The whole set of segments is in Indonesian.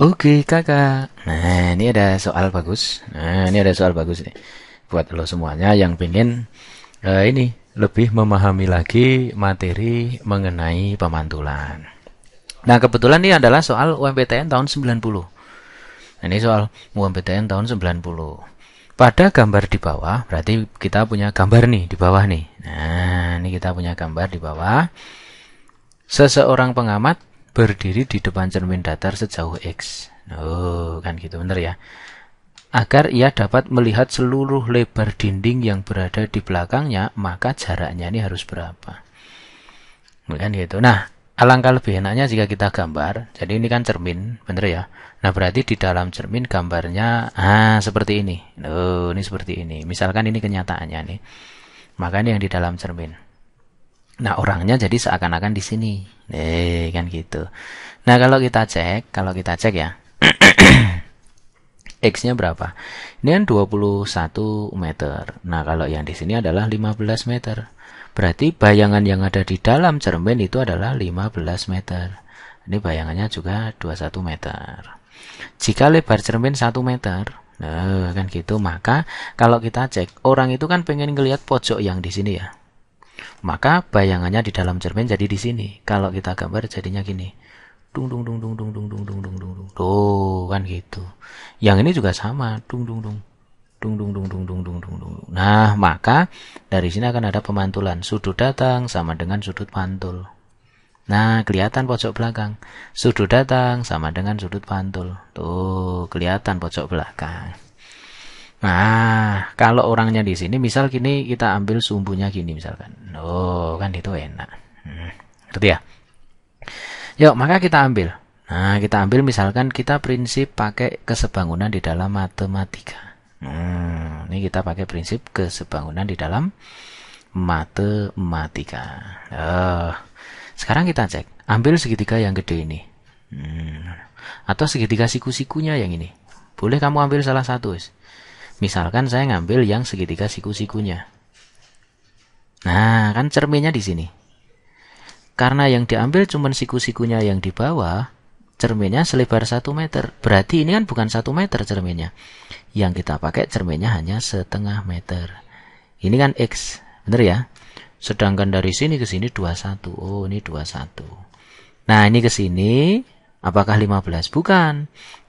Oke okay, kakak. Nah ini ada soal bagus. Nah ini ada soal bagus nih buat lo semuanya yang pengen uh, eh, ini lebih memahami lagi materi mengenai pemantulan. Nah kebetulan ini adalah soal UMPTN tahun 90. Nah, ini soal UMPTN tahun 90. Pada gambar di bawah berarti kita punya gambar nih di bawah nih. Nah ini kita punya gambar di bawah. Seseorang pengamat berdiri di depan cermin datar sejauh X. Oh, kan gitu bener ya. Agar ia dapat melihat seluruh lebar dinding yang berada di belakangnya, maka jaraknya ini harus berapa. Kan gitu. Nah, alangkah lebih enaknya jika kita gambar. Jadi ini kan cermin, bener ya. Nah, berarti di dalam cermin gambarnya ah seperti ini. Oh, ini seperti ini. Misalkan ini kenyataannya nih. Maka ini yang di dalam cermin. Nah, orangnya jadi seakan-akan di sini. Eh, kan gitu. Nah, kalau kita cek, kalau kita cek ya. X-nya berapa? Ini kan 21 meter. Nah, kalau yang di sini adalah 15 meter. Berarti bayangan yang ada di dalam cermin itu adalah 15 meter. Ini bayangannya juga 21 meter. Jika lebar cermin 1 meter, nah kan gitu, maka kalau kita cek, orang itu kan pengen ngelihat pojok yang di sini ya. Maka bayangannya di dalam cermin jadi di sini. Kalau kita gambar jadinya gini. Dung dung dung dung dung dung dung dung dung dung. Tuh kan gitu. Yang ini juga sama. Dung dung dung. Dung dung dung dung dung dung dung dung. Nah, maka dari sini akan ada pemantulan. Sudut datang sama dengan sudut pantul. Nah, kelihatan pojok belakang. Sudut datang sama dengan sudut pantul. Tuh, kelihatan pojok belakang. Nah, kalau orangnya di sini, misal gini kita ambil sumbunya gini misalkan. Oh, kan itu enak. Hmm, ya? Yuk, maka kita ambil. Nah, kita ambil misalkan kita prinsip pakai kesebangunan di dalam matematika. Hmm, ini kita pakai prinsip kesebangunan di dalam matematika. Oh. Sekarang kita cek. Ambil segitiga yang gede ini. Hmm. Atau segitiga siku-sikunya yang ini. Boleh kamu ambil salah satu. Is. Misalkan saya ngambil yang segitiga siku-sikunya. Nah, kan cerminnya di sini. Karena yang diambil cuma siku-sikunya yang di bawah, cerminnya selebar 1 meter. Berarti ini kan bukan 1 meter cerminnya. Yang kita pakai cerminnya hanya setengah meter. Ini kan X, bener ya? Sedangkan dari sini ke sini 21. Oh, ini 21. Nah, ini ke sini Apakah 15? Bukan.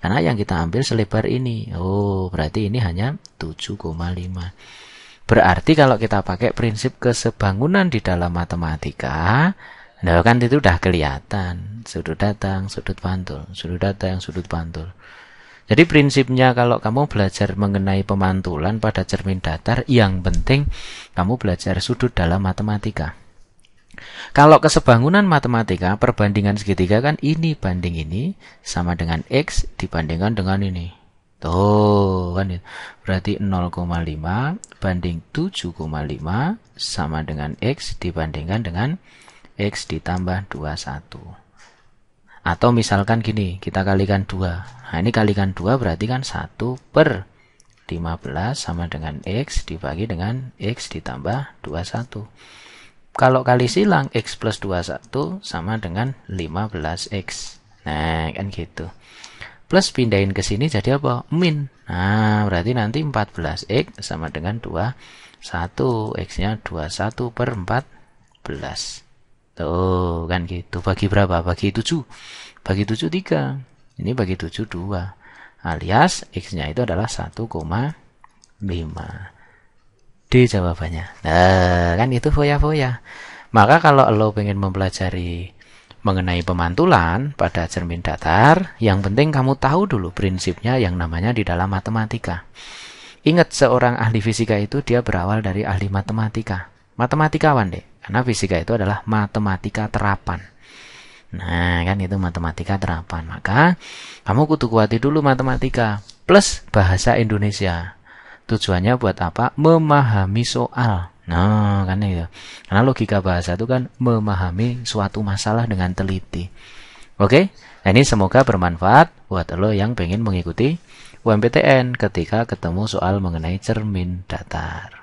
Karena yang kita ambil selebar ini. Oh, berarti ini hanya 7,5. Berarti kalau kita pakai prinsip kesebangunan di dalam matematika, nah kan itu sudah kelihatan. Sudut datang, sudut pantul. Sudut datang, sudut pantul. Jadi prinsipnya kalau kamu belajar mengenai pemantulan pada cermin datar, yang penting kamu belajar sudut dalam matematika. Kalau kesebangunan matematika, perbandingan segitiga kan ini banding ini sama dengan X dibandingkan dengan ini. Tuh, kan ya. berarti 0,5 banding 7,5 sama dengan X dibandingkan dengan X ditambah 21. Atau misalkan gini, kita kalikan 2. Nah, ini kalikan 2 berarti kan 1 per 15 sama dengan X dibagi dengan X ditambah 21. Kalau kali silang, X plus 21 sama dengan 15X. Nah, kan gitu. Plus pindahin ke sini jadi apa? Min. Nah, berarti nanti 14X sama dengan 21. X-nya 21 per 14. Tuh, kan gitu. Bagi berapa? Bagi 7. Bagi 7, 3. Ini bagi 7, 2. Alias, X-nya itu adalah 1,5. D jawabannya nah kan itu foya-foya maka kalau lo ingin mempelajari mengenai pemantulan pada cermin datar yang penting kamu tahu dulu prinsipnya yang namanya di dalam matematika Ingat seorang ahli fisika itu dia berawal dari ahli matematika. Matematikawan deh, karena fisika itu adalah matematika terapan. Nah, kan itu matematika terapan. Maka kamu kutu kuati dulu matematika plus bahasa Indonesia. Tujuannya buat apa? Memahami soal. Nah, kan itu. Karena logika bahasa itu kan memahami suatu masalah dengan teliti. Oke? Nah, ini semoga bermanfaat buat lo yang pengen mengikuti UMPTN ketika ketemu soal mengenai cermin datar.